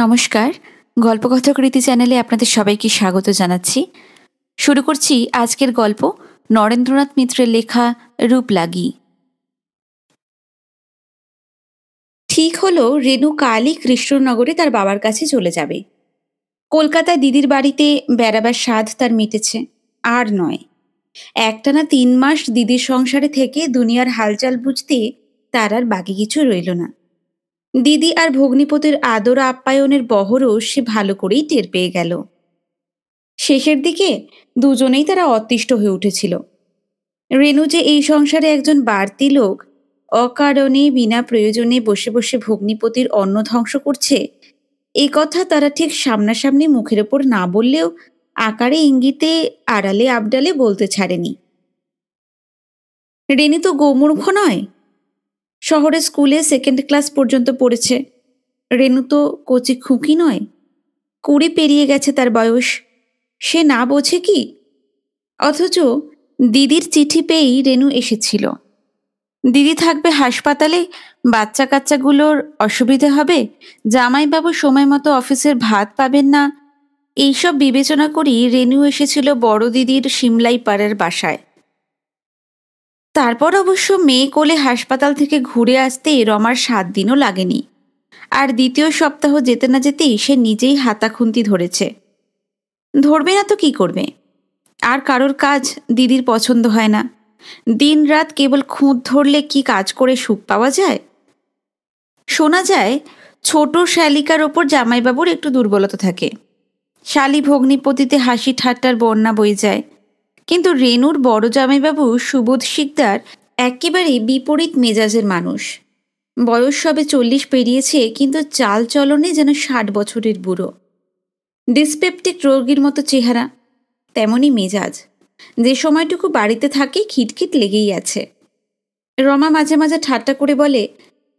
নমস্কার গল্পকথক রীতি চ্যানেলে আপনাদের সবাইকে স্বাগত জানাচ্ছি শুরু করছি আজকের গল্প নরেন্দ্রনাথ মিত্রের লেখা লাগি ঠিক হলো রেণু কালই কৃষ্ণনগরে তার বাবার কাছে চলে যাবে কলকাতায় দিদির বাড়িতে বেড়াবার স্বাদ তার মিটেছে আর নয় একটানা তিন মাস দিদির সংসারে থেকে দুনিয়ার হালচাল বুঝতে তার আর বাকি কিছু রইল না দিদি আর ভগ্নিপতির আদর আপ্যায়নের বহরও সে ভালো করেই টের পেয়ে গেল শেষের দিকে দুজনেই তারা অতিষ্ঠ হয়ে উঠেছিল রেণু যে এই সংসারে একজন বাড়তি লোক অকারণে বিনা প্রয়োজনে বসে বসে ভগ্নিপতির অন্ন ধ্বংস করছে এ কথা তারা ঠিক সামনাসামনি মুখের ওপর না বললেও আকারে ইঙ্গিতে আড়ালে আবডালে বলতে ছাড়েনি রেণু তো গোমূর্খ নয় শহরে স্কুলে সেকেন্ড ক্লাস পর্যন্ত পড়েছে রেণু তো কচি খুঁকি নয় কুড়ি পেরিয়ে গেছে তার বয়স সে না বোঝে কি অথচ দিদির চিঠি পেয়েই রেণু এসেছিল দিদি থাকবে হাসপাতালে বাচ্চা কাচ্চাগুলোর অসুবিধে হবে জামাইবাবু সময় মতো অফিসের ভাত পাবেন না এইসব বিবেচনা করেই রেণু এসেছিল বড় দিদির সিমলাই পাড়ার বাসায় তারপর অবশ্য মেয়ে কোলে হাসপাতাল থেকে ঘুরে আসতে রমার সাত দিনও লাগেনি আর দ্বিতীয় সপ্তাহ যেতে না যেতেই সে নিজেই হাতাখুন্তি ধরেছে ধরবে না তো কি করবে আর কারোর কাজ দিদির পছন্দ হয় না দিন রাত কেবল খুঁত ধরলে কি কাজ করে সুখ পাওয়া যায় শোনা যায় ছোট শ্যালিকার ওপর জামাইবাবুর একটু দুর্বলতা থাকে শালি ভগ্নিপতিতে হাসি ঠাট্টার বন্যা বয়ে যায় কিন্তু রেনুর বড় জামাইবাবু সুবোধ শিকদার একেবারে বিপরীত মেজাজের মানুষ বয়স সবে চল্লিশ পেরিয়েছে কিন্তু চাল চলনে যেন ষাট বছরের বুড়ো ডিসপেপটিক রোগীর মতো চেহারা তেমনই মেজাজ যে সময়টুকু বাড়িতে থাকে খিটখিট লেগেই আছে রমা মাঝে মাঝে ঠাট্টা করে বলে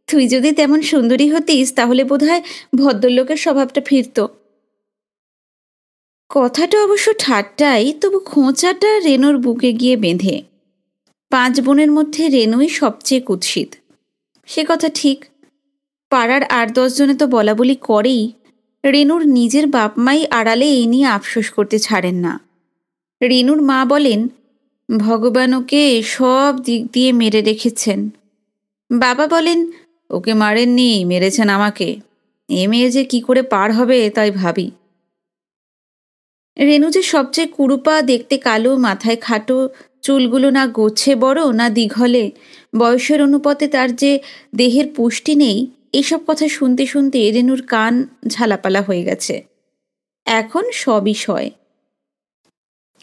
তুই যদি তেমন সুন্দরী হতিস তাহলে বোধহয় ভদ্রলোকের স্বভাবটা ফিরত কথাটা অবশ্য ঠাট্টাই তবু খোঁচাটা রেনুর বুকে গিয়ে বেঁধে পাঁচ বোনের মধ্যে রেনুই সবচেয়ে কুৎসিত সে কথা ঠিক পাড়ার আট দশজনে তো বলা বলি করেই রেনুর নিজের বাপ মাই আড়ালে এই নিয়ে আফসোস করতে ছাড়েন না রেনুর মা বলেন ভগবান ওকে সব দিক দিয়ে মেরে রেখেছেন বাবা বলেন ওকে মারেননি মেরেছেন আমাকে এ মেয়ে যে কি করে পার হবে তাই ভাবি রেণু যে সবচেয়ে কুরুপা দেখতে কালো মাথায় খাটো চুলগুলো না গোছে বড় না দীঘলে বয়সের অনুপাতে তার যে দেহের পুষ্টি নেই এইসব কথা শুনতে শুনতে রেণুর কান ঝালাপালা হয়ে গেছে এখন সয়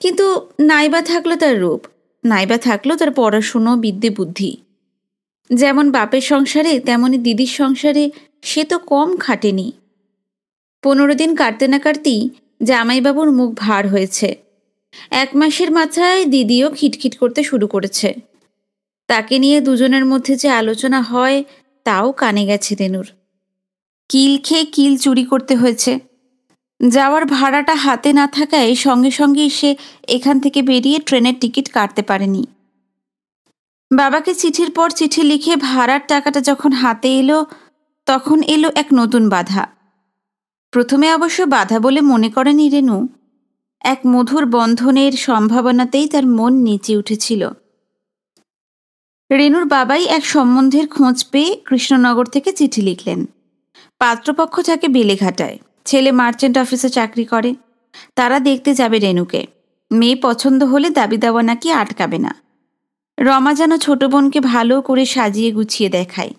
কিন্তু নাইবা থাকলো তার রূপ নাইবা থাকলো তার পড়াশুনো বিদ্যে বুদ্ধি যেমন বাপের সংসারে তেমনি দিদির সংসারে সে তো কম খাটেনি পনেরো দিন কাটতে না কাটতেই জামাইবাবুর মুখ ভার হয়েছে এক মাসের মাথায় দিদিও খিটখিট করতে শুরু করেছে তাকে নিয়ে দুজনের মধ্যে যে আলোচনা হয় তাও কানে গেছে রেনুর কিল খেয়ে কিল চুরি করতে হয়েছে যাওয়ার ভাড়াটা হাতে না থাকায় সঙ্গে সঙ্গে সে এখান থেকে বেরিয়ে ট্রেনের টিকিট কাটতে পারেনি বাবাকে চিঠির পর চিঠি লিখে ভাড়ার টাকাটা যখন হাতে এলো তখন এলো এক নতুন বাধা প্রথমে অবশ্য বাধা বলে মনে করেনি রেনু এক মধুর বন্ধনের সম্ভাবনাতেই তার মন নেচে উঠেছিল রেণুর বাবাই এক সম্বন্ধের খোঁজ পেয়ে কৃষ্ণনগর থেকে চিঠি লিখলেন পাত্রপক্ষ তাকে বেলেঘাটায় ছেলে মার্চেন্ট অফিসে চাকরি করে তারা দেখতে যাবে রেণুকে মেয়ে পছন্দ হলে দাবি দাওয়া নাকি আটকাবে না রমা যেন ছোট বোনকে ভালো করে সাজিয়ে গুছিয়ে দেখায়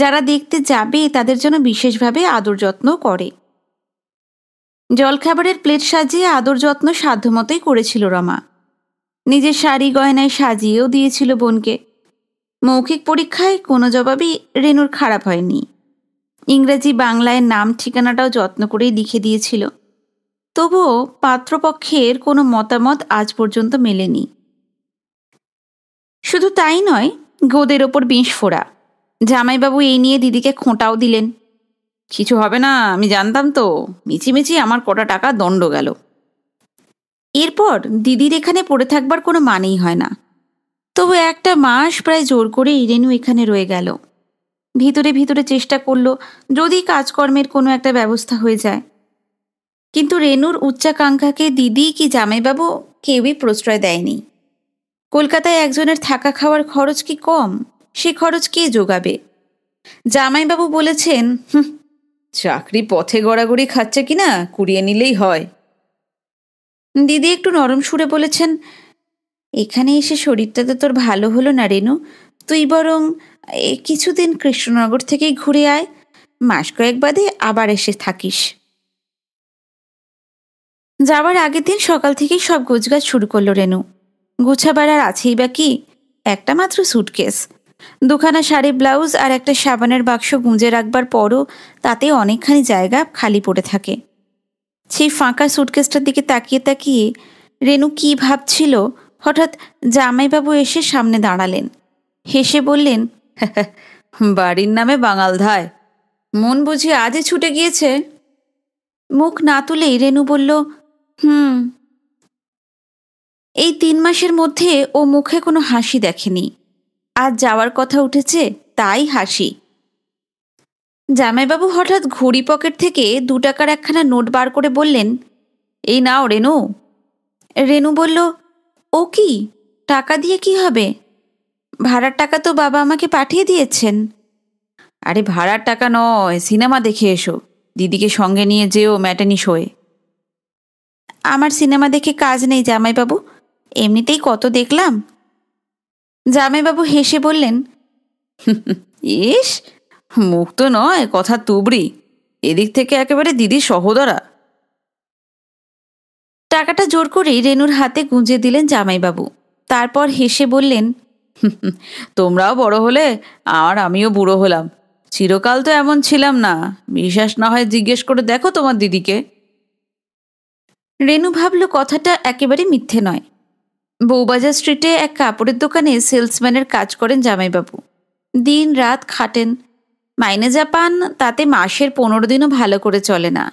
যারা দেখতে যাবে তাদের যেন বিশেষভাবে আদর যত্ন করে জলখাবারের প্লেট সাজিয়ে আদর যত্ন সাধ্যমতোই করেছিল রমা নিজের শাড়ি গয়নায় সাজিয়েও দিয়েছিল বোনকে মৌখিক পরীক্ষায় কোনো জবাবই রেনুর খারাপ হয়নি ইংরেজি বাংলায় নাম ঠিকানাটাও যত্ন করেই লিখে দিয়েছিল তবুও পাত্রপক্ষের কোনো মতামত আজ পর্যন্ত মেলেনি শুধু তাই নয় গোদের ওপর বিষ ফোড়া জামাইবাবু এই নিয়ে দিদিকে খোঁটাও দিলেন কিছু হবে না আমি জানতাম তো মিছিমিছি আমার কটা টাকা দণ্ড গেল এরপর দিদির এখানে পড়ে থাকবার কোনো মানেই হয় না তবু একটা মাস প্রায় জোর করে ইরেনু এখানে রয়ে গেল ভিতরে ভিতরে চেষ্টা করলো যদি কাজকর্মের কোনো একটা ব্যবস্থা হয়ে যায় কিন্তু রেনুর উচ্চাকাঙ্ক্ষাকে দিদি কি জামাইবাবু কেউই প্রশ্রয় দেয়নি কলকাতায় একজনের থাকা খাওয়ার খরচ কি কম সে খরচ কে যোগাবে জামাইবাবু বলেছেন চাকরি পথে গড়াগড়ি খাচ্ছে কিনা কুড়িয়ে নিলেই হয় দিদি একটু নরম সুরে বলেছেন এখানে এসে শরীরটা তো তোর ভালো হলো না রেনু তুই বরং কিছুদিন কৃষ্ণনগর থেকেই ঘুরে আয় মাস কয়েক বাদে আবার এসে থাকিস যাওয়ার আগের দিন সকাল থেকেই সব গোছগাছ শুরু করলো রেনু গুছাবার আর আছেই বা কি একটা মাত্র সুটকেস দুখানা শাড়ি ব্লাউজ আর একটা সাবানের বাক্স গুঁজে রাখবার পরও তাতে অনেকখানি জায়গা খালি পড়ে থাকে সেই ফাঁকা সুটকেসটার দিকে তাকিয়ে তাকিয়ে রেনু কি ভাবছিল হঠাৎ জামাইবাবু এসে সামনে দাঁড়ালেন হেসে বললেন হ্যাঁ, বাড়ির নামে বাঙাল ধায় মন বুঝি আজই ছুটে গিয়েছে মুখ না তুলেই রেনু বলল হুম এই তিন মাসের মধ্যে ও মুখে কোনো হাসি দেখেনি আজ যাওয়ার কথা উঠেছে তাই হাসি জামাইবাবু হঠাৎ ঘড়ি পকেট থেকে দু টাকার একখানা নোট বার করে বললেন এই নাও রেনু রেনু বলল ও কি টাকা দিয়ে কি হবে ভাড়ার টাকা তো বাবা আমাকে পাঠিয়ে দিয়েছেন আরে ভাড়ার টাকা নয় সিনেমা দেখে এসো দিদিকে সঙ্গে নিয়ে যেও ম্যাটানি শোয়ে আমার সিনেমা দেখে কাজ নেই জামাইবাবু এমনিতেই কত দেখলাম জামাইবাবু হেসে বললেন ইস মুখ তো নয় কথা তুবড়ি এদিক থেকে একেবারে দিদি সহোদরা টাকাটা জোর করেই রেনুর হাতে গুঁজে দিলেন জামাইবাবু তারপর হেসে বললেন তোমরাও বড় হলে আর আমিও বুড়ো হলাম চিরকাল তো এমন ছিলাম না বিশ্বাস না হয় জিজ্ঞেস করে দেখো তোমার দিদিকে রেনু ভাবল কথাটা একেবারে মিথ্যে নয় বউবাজার স্ট্রিটে এক কাপড়ের দোকানে সেলসম্যানের কাজ করেন জামাইবাবু দিন রাত খাটেন মাইনে যা পান তাতে মাসের পনেরো দিনও ভালো করে চলে না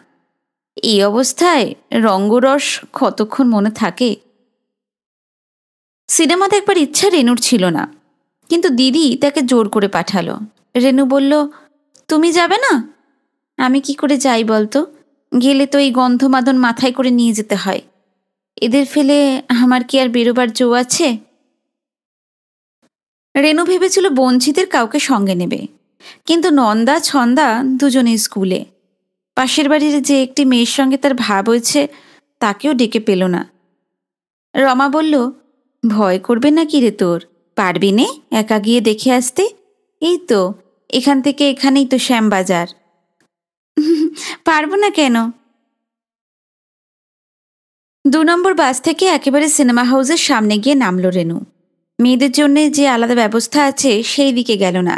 এই অবস্থায় রঙ্গরস কতক্ষণ মনে থাকে সিনেমা দেখবার ইচ্ছা রেনুর ছিল না কিন্তু দিদি তাকে জোর করে পাঠালো রেনু বলল তুমি যাবে না আমি কি করে যাই বলতো গেলে তো এই গন্ধমাদন মাথায় করে নিয়ে যেতে হয় এদের ফেলে আমার কি আর বেরোবার জো আছে রেনু ভেবেছিল বঞ্চিতের কাউকে সঙ্গে নেবে কিন্তু নন্দা ছন্দা দুজনে স্কুলে পাশের বাড়ির যে একটি মেয়ের সঙ্গে তার ভাব হয়েছে তাকেও ডেকে পেল না রমা বলল ভয় করবে না কি রে তোর পারবি নে একা গিয়ে দেখে আসতে এই তো এখান থেকে এখানেই তো শ্যামবাজার পারবো না কেন দু নম্বর বাস থেকে একেবারে সিনেমা হাউসের সামনে গিয়ে নামল রেনু মেয়েদের জন্য যে আলাদা ব্যবস্থা আছে সেই দিকে গেল না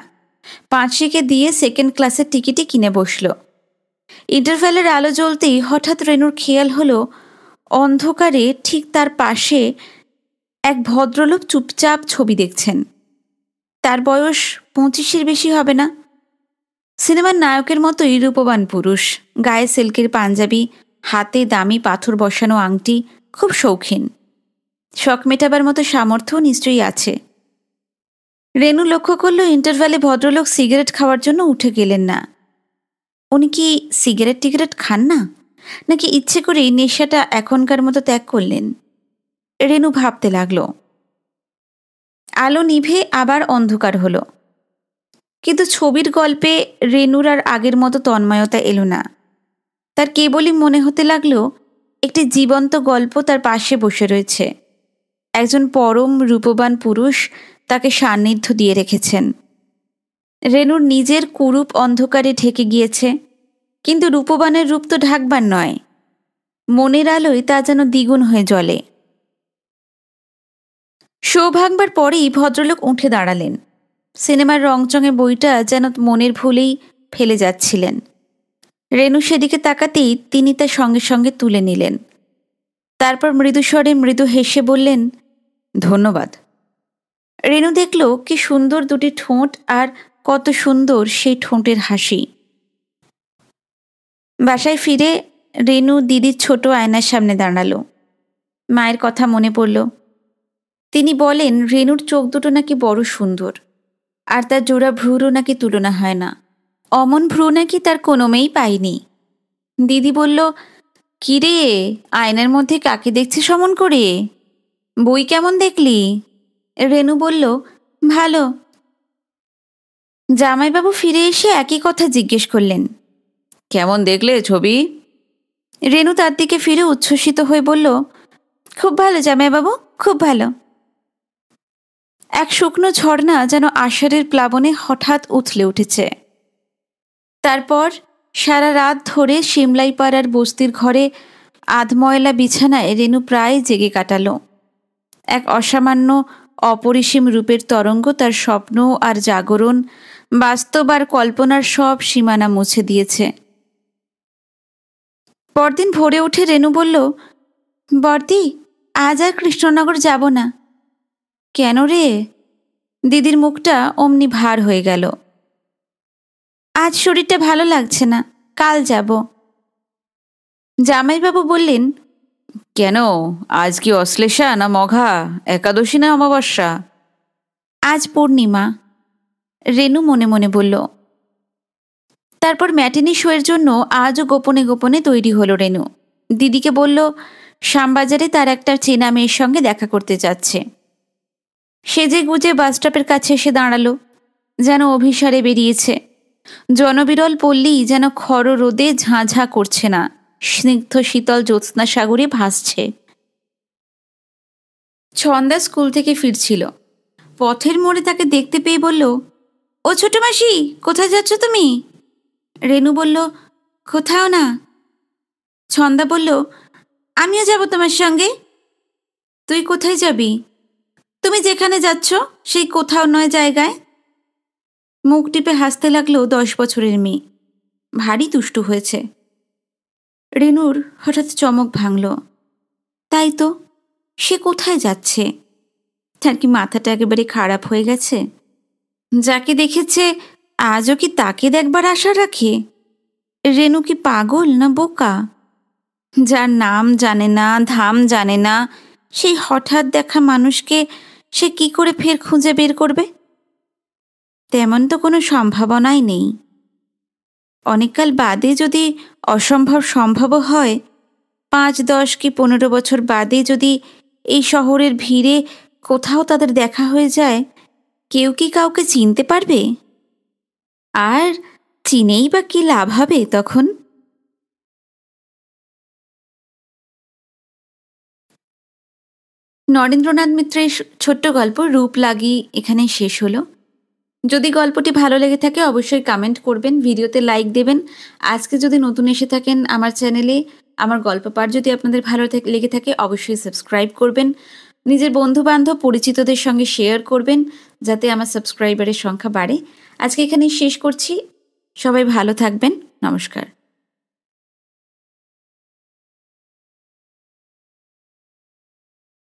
পাঁচশিকে দিয়ে সেকেন্ড ক্লাসের টিকিটই কিনে বসল ইন্টারভ্যালের আলো জ্বলতেই হঠাৎ রেনুর খেয়াল হলো অন্ধকারে ঠিক তার পাশে এক ভদ্রলোক চুপচাপ ছবি দেখছেন তার বয়স পঁচিশের বেশি হবে না সিনেমার নায়কের মতোই রূপবান পুরুষ গায়ে সিল্কের পাঞ্জাবি হাতে দামি পাথর বসানো আংটি খুব শৌখিন শখ মেটাবার মতো সামর্থ্য নিশ্চয়ই আছে রেনু লক্ষ্য করল ইন্টারভ্যালে ভদ্রলোক সিগারেট খাওয়ার জন্য উঠে গেলেন না উনি কি সিগারেট টিগারেট খান না নাকি ইচ্ছে করেই নেশাটা এখনকার মতো ত্যাগ করলেন রেনু ভাবতে লাগল আলো নিভে আবার অন্ধকার হলো কিন্তু ছবির গল্পে রেনুর আর আগের মতো তন্ময়তা এলো না তার কেবলই মনে হতে লাগলো একটি জীবন্ত গল্প তার পাশে বসে রয়েছে একজন পরম রূপবান পুরুষ তাকে সান্নিধ্য দিয়ে রেখেছেন রেনুর নিজের কুরূপ অন্ধকারে ঢেকে গিয়েছে কিন্তু রূপবানের রূপ তো ঢাকবার নয় মনের আলোয় তা যেন দ্বিগুণ হয়ে জ্বলে শো ভাঙবার পরেই ভদ্রলোক উঠে দাঁড়ালেন সিনেমার রংচঙে বইটা যেন মনের ভুলেই ফেলে যাচ্ছিলেন রেণু সেদিকে তাকাতেই তিনি তা সঙ্গে সঙ্গে তুলে নিলেন তারপর মৃদুস্বরে মৃদু হেসে বললেন ধন্যবাদ রেণু দেখল কি সুন্দর দুটি ঠোঁট আর কত সুন্দর সেই ঠোঁটের হাসি বাসায় ফিরে রেণু দিদির ছোট আয়নার সামনে দাঁড়াল মায়ের কথা মনে পড়ল তিনি বলেন রেণুর চোখ দুটো নাকি বড় সুন্দর আর তার জোড়া ভ্রুরও নাকি তুলনা হয় না অমন ভ্রু নাকি তার কোনো মেয়েই পায়নি দিদি বলল কিরে আয়নার মধ্যে কাকে দেখছিস অমন করে বই কেমন দেখলি রেনু বলল ভালো জামাইবাবু ফিরে এসে একই কথা জিজ্ঞেস করলেন কেমন দেখলে ছবি রেনু তার দিকে ফিরে উচ্ছ্বসিত হয়ে বলল খুব ভালো জামাইবাবু খুব ভালো এক শুকনো ঝর্ণা যেন আষাঢ়ের প্লাবনে হঠাৎ উথলে উঠেছে তারপর সারা রাত ধরে শিমলাইপাড়ার বস্তির ঘরে আধময়লা বিছানায় রেণু প্রায় জেগে কাটাল এক অসামান্য অপরিসীম রূপের তরঙ্গ তার স্বপ্ন আর জাগরণ বাস্তব আর কল্পনার সব সীমানা মুছে দিয়েছে পরদিন ভোরে উঠে রেণু বলল বর্দি আজ আর কৃষ্ণনগর যাব না কেন রে দিদির মুখটা অমনি ভার হয়ে গেল আজ শরীরটা ভালো লাগছে না কাল যাব জামাইবাবু বললেন কেন আজ কি অশ্লেষা না মঘা একাদশী না অমাবস্যা আজ পূর্ণিমা রেনু মনে মনে বলল তারপর ম্যাটিনি শোয়ের জন্য আজও গোপনে গোপনে তৈরি হলো রেনু দিদিকে বলল শ্যামবাজারে তার একটা চেনা মেয়ের সঙ্গে দেখা করতে যাচ্ছে সেজে গুজে বাসস্টপের কাছে এসে দাঁড়ালো যেন অভিসারে বেরিয়েছে জনবিরল পল্লী যেন খর রোদে ঝাঁঝা করছে না স্নিগ্ধ শীতল জ্যোৎস্না সাগরে ভাসছে ছন্দা স্কুল থেকে ফিরছিল পথের মোড়ে তাকে দেখতে পেয়ে বলল ও ছোট মাসি কোথায় যাচ্ছ তুমি রেনু বলল কোথাও না ছন্দা বলল আমিও যাব তোমার সঙ্গে তুই কোথায় যাবি তুমি যেখানে যাচ্ছ সেই কোথাও নয় জায়গায় মুখ টিপে হাসতে লাগলো দশ বছরের মেয়ে ভারী তুষ্ট হয়েছে রেনুর হঠাৎ চমক ভাঙল তাই তো সে কোথায় যাচ্ছে তার কি মাথাটা একেবারে খারাপ হয়ে গেছে যাকে দেখেছে আজও কি তাকে দেখবার আশা রাখে রেনু কি পাগল না বোকা যার নাম জানে না ধাম জানে না সেই হঠাৎ দেখা মানুষকে সে কি করে ফের খুঁজে বের করবে তেমন তো কোনো সম্ভাবনাই নেই অনেককাল বাদে যদি অসম্ভব সম্ভব হয় পাঁচ দশ কি পনেরো বছর বাদে যদি এই শহরের ভিড়ে কোথাও তাদের দেখা হয়ে যায় কেউ কি কাউকে চিনতে পারবে আর চিনেই বা কি লাভ হবে তখন নরেন্দ্রনাথ মিত্রের ছোট্ট গল্প রূপ লাগি এখানে শেষ হলো যদি গল্পটি ভালো লেগে থাকে অবশ্যই কমেন্ট করবেন ভিডিওতে লাইক দেবেন আজকে যদি নতুন এসে থাকেন আমার চ্যানেলে আমার গল্প পাঠ যদি আপনাদের ভালো লেগে থাকে অবশ্যই সাবস্ক্রাইব করবেন নিজের বন্ধু বান্ধব পরিচিতদের সঙ্গে শেয়ার করবেন যাতে আমার সাবস্ক্রাইবারের সংখ্যা বাড়ে আজকে এখানেই শেষ করছি সবাই ভালো থাকবেন নমস্কার